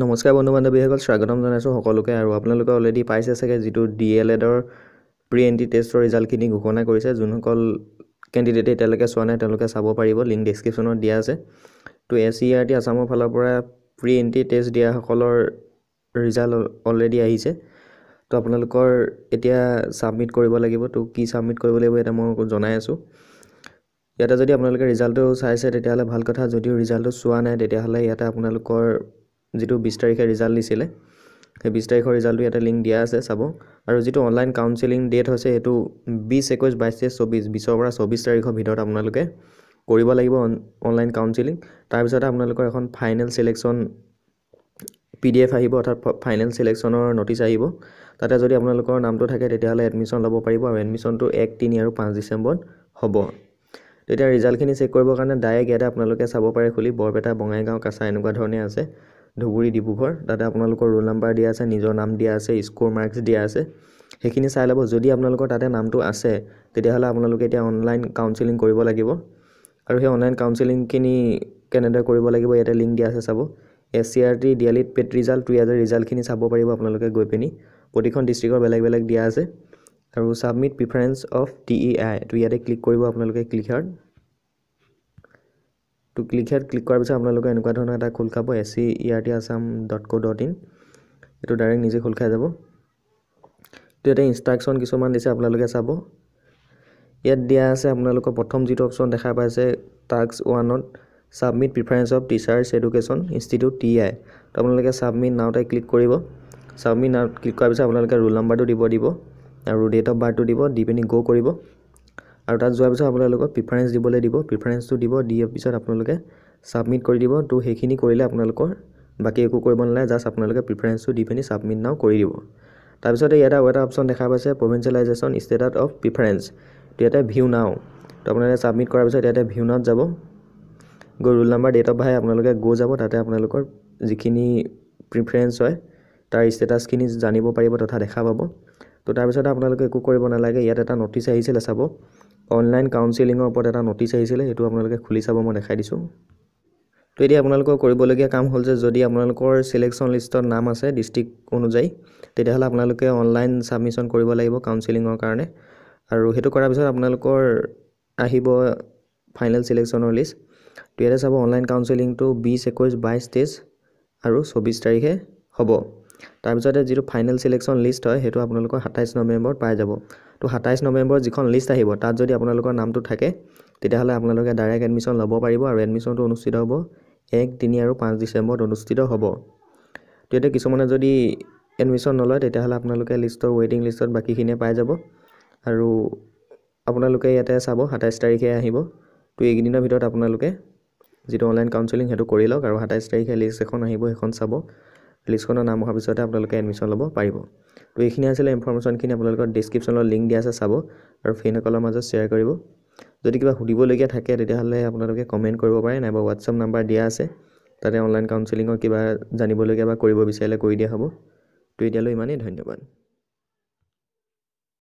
নমস্কাৰ বন্ধু বান্ধৱীসকল স্বাগতম জনাইছোঁ সকলোকে আৰু আপোনালোকে অলৰেডি পাইছে চাগে যিটো ডি এল এডৰ প্ৰি এণ্টি টেষ্টৰ ৰিজাল্টখিনি ঘোষণা কৰিছে যোনসকল কেণ্ডিডেটে এতিয়ালৈকে চোৱা নাই তেওঁলোকে চাব পাৰিব লিংক ডিছক্ৰিপশ্যনত দিয়া আছে তো A C e R T আছামৰ ফালৰ পৰা প্ৰি এণ্টি টেষ্ট দিয়াসকলৰ ৰিজাল্ট অলৰেডি আহিছে তো আপোনালোকৰ এতিয়া ছাবমিট কৰিব লাগিব তো কি ছাবমিট কৰিব লাগিব এতিয়া মই জনাই আছোঁ ইয়াতে যদি আপোনালোকে ৰিজাল্টটো চাইছে তেতিয়াহ'লে ভাল কথা যদিও ৰিজাল্টটো চোৱা নাই তেতিয়াহ'লে ইয়াতে আপোনালোকৰ যিটো বিছ তাৰিখে ৰিজাল্ট দিছিলে সেই বিছ তাৰিখৰ ৰিজাল্টটো ইয়াতে লিংক দিয়া আছে চাব আৰু যিটো অনলাইন কাউন্সেলিং ডেট হৈছে সেইটো বিছ একৈছ বাইছ তেইছ চৌবিছ বিছৰ পৰা চৌবিছ তাৰিখৰ ভিতৰত আপোনালোকে কৰিব লাগিব অনলাইন কাউন্সেলিং তাৰপিছতে আপোনালোকৰ এখন final selection P D F আহিব অৰ্থাৎ ফাইনেল ছিলেকশ্যনৰ নটিচ আহিব তাতে যদি আপোনালোকৰ নামটো থাকে তেতিয়াহ'লে এডমিশ্যন ল'ব পাৰিব আৰু এডমিশ্যনটো এক তিনি আৰু পাঁচ ডিচেম্বৰত হ'ব তেতিয়া ৰিজাল্টখিনি চেক কৰিবৰ কাৰণে ডাইৰেক্ট ইয়াতে আপোনালোকে চাব পাৰে খুলি বৰপেটা বঙাইগাঁও কাছাৰ এনেকুৱা ধৰণে আছে ধুবুৰী ডিব্ৰুগড় তাতে আপোনালোকৰ ৰোল নাম্বাৰ দিয়া আছে নিজৰ নাম দিয়া আছে স্ক'ৰ মাৰ্কছ দিয়া আছে সেইখিনি চাই ল'ব যদি আপোনালোকৰ তাতে নামটো আছে তেতিয়াহ'লে আপোনালোকে এতিয়া অনলাইন কাউঞ্চিলিং কৰিব লাগিব আৰু সেই অনলাইন কাউঞ্চিলিংখিনি কেনেদৰে কৰিব লাগিব ইয়াতে লিংক দিয়া আছে চাব এছ চি আৰ টি ডিয়ালিট পেট ৰিজাল্ট টু ইয়াৰ্জৰ ৰিজাল্টখিনি চাব পাৰিব আপোনালোকে গৈ পিনি প্ৰতিখন ডিষ্ট্ৰিক্টৰ বেলেগ বেলেগ দিয়া আছে আৰু submit preference of T E I টু ইয়াতে ক্লিক কৰিব আপোনালোকে ক্লিকাৰ্ড তো ক্লিক হেড ক্লিক কৰাৰ পিছত আপোনালোকে এনেকুৱা ধৰণৰ এটা খোল খাব A C E R T Assam dot co dot in এইটো ডাইৰেক্ট নিজে খোল খাই যাব তো ইয়াতে ইনষ্ট্ৰাকশ্যন কিছুমান দিছে আপোনালোকে চাব ইয়াত দিয়া আছে আপোনালোকৰ প্ৰথম যিটো অপশ্যন দেখা পাইছে টাস্ক ওৱানত submit preference of teachers education institute T I তো আপোনালোকে ছাবমিট নাওতে ক্লিক কৰিব ছাবমিট নাওত ক্লিক কৰাৰ পিছত আপোনালোকে ৰোল নাম্বাৰটো দিব দিব আৰু ডেট অফ বাৰ্থটো দিব দি পিনি গ' কৰিব আৰু তাত যোৱাৰ পিছত আপোনালোকক প্ৰিফাৰেঞ্চ দিবলৈ দিব প্ৰিফাৰেঞ্চটো দিব দিয়াৰ পিছত আপোনালোকে ছাবমিট কৰি দিব তো সেইখিনি কৰিলে আপোনালোকৰ বাকী একো কৰিব নালাগে জাষ্ট আপোনালোকে প্ৰিফাৰেঞ্চটো দি পিনি ছাবমিট নাও কৰি দিব তাৰপিছতে ইয়াতে এটা অপশ্যন দেখা পাইছে প্ৰভিঞ্চিয়েলাইজেশ্যন ষ্টেটাছ অফ প্ৰিফাৰেঞ্চ ইয়াতে ভিউ নাও তো আপোনালোকে ছাবমিট কৰাৰ পিছত ইয়াতে ভিউ নাওত যাব গৈ roll number date of birth আপোনালোকে গৈ যাব তাতে আপোনালোকৰ যিখিনি প্ৰিফাৰেঞ্চ হয় তাৰ ষ্টেটাছখিনি জানিব পাৰিব তথা দেখা পাব তো তাৰপিছতে আপোনালোকে একো কৰিব নালাগে ইয়াত এটা ন'টিচ আহিছিলে চাব অনলাইন কাউন্সিলিঙৰ ওপৰত এটা ন'টিচ আহিছিলে সেইটো আপোনালোকে খুলি চাব মই দেখাই দিছোঁ তো এতিয়া আপোনালোকৰ কৰিবলগীয়া কাম হ'ল যে যদি আপোনালোকৰ চিলেকশ্যন লিষ্টত নাম আছে ডিষ্ট্ৰিক্ট অনুযায়ী তেতিয়াহ'লে আপোনালোকে অনলাইন ছাবমিশ্যন কৰিব লাগিব কাউন্সিলিঙৰ কাৰণে আৰু সেইটো কৰাৰ পিছত আপোনালোকৰ আহিব ফাইনেল চিলেকশ্যনৰ লিষ্ট তো ইয়াতে চাব অনলাইন কাউন্সিলিংটো বিছ একৈছ বাইছ তেইছ আৰু চৌব্বিছ তাৰিখে হ'ব তাৰপিছতে যিটো ফাইনেল ছিলেকশ্যন লিষ্ট হয় সেইটো আপোনালোকৰ সাতাইছ নৱেম্বৰত পাই যাব তো সাতাইছ নৱেম্বৰ যিখন লিষ্ট আহিব তাত যদি আপোনালোকৰ নামটো থাকে তেতিয়াহ'লে আপোনালোকে ডাইৰেক্ট এডমিশ্যন ল'ব পাৰিব আৰু এডমিশ্যনটো অনুষ্ঠিত হ'ব এক তিনি আৰু পাঁচ ডিচেম্বৰত অনুষ্ঠিত হ'ব তো এতিয়া কিছুমানে যদি এডমিশ্যন নলয় তেতিয়াহ'লে আপোনালোকে লিষ্টৰ ৱেইটিং লিষ্টত বাকীখিনিয়ে পাই যাব আৰু আপোনালোকে ইয়াতে চাব সাতাইছ তাৰিখে আহিব তো এইকেইদিনৰ ভিতৰত আপোনালোকে যিটো অনলাইন কাউঞ্চেলিং সেইটো কৰি লওক আৰু সাতাইছ তাৰিখে লিষ্ট এখন আহিব সেইখন চাব লিষ্টখনৰ নাম অহাৰ পিছতে আপোনালোকে এডমিশ্যন ল'ব পাৰিব তো এইখিনি আছিলে ইনফৰ্মেশ্যনখিনি আপোনালোকৰ ডিছক্ৰিপশ্যনত লিংক দিয়া আছে চাব আৰু ফ্ৰেণ্ডসকলৰ মাজত শ্বেয়াৰ কৰিব যদি কিবা সুধিবলগীয়া থাকে তেতিয়াহ'লে আপোনালোকে কমেণ্ট কৰিব পাৰে নাইবা হোৱাটছআপ নাম্বাৰ দিয়া আছে তাতে অনলাইন কাউঞ্চেলিঙৰ কিবা জানিবলগীয়া বা কৰিব বিচাৰিলে কৰি দিয়া হ'ব তো এতিয়ালৈ ইমানেই ধন্যবাদ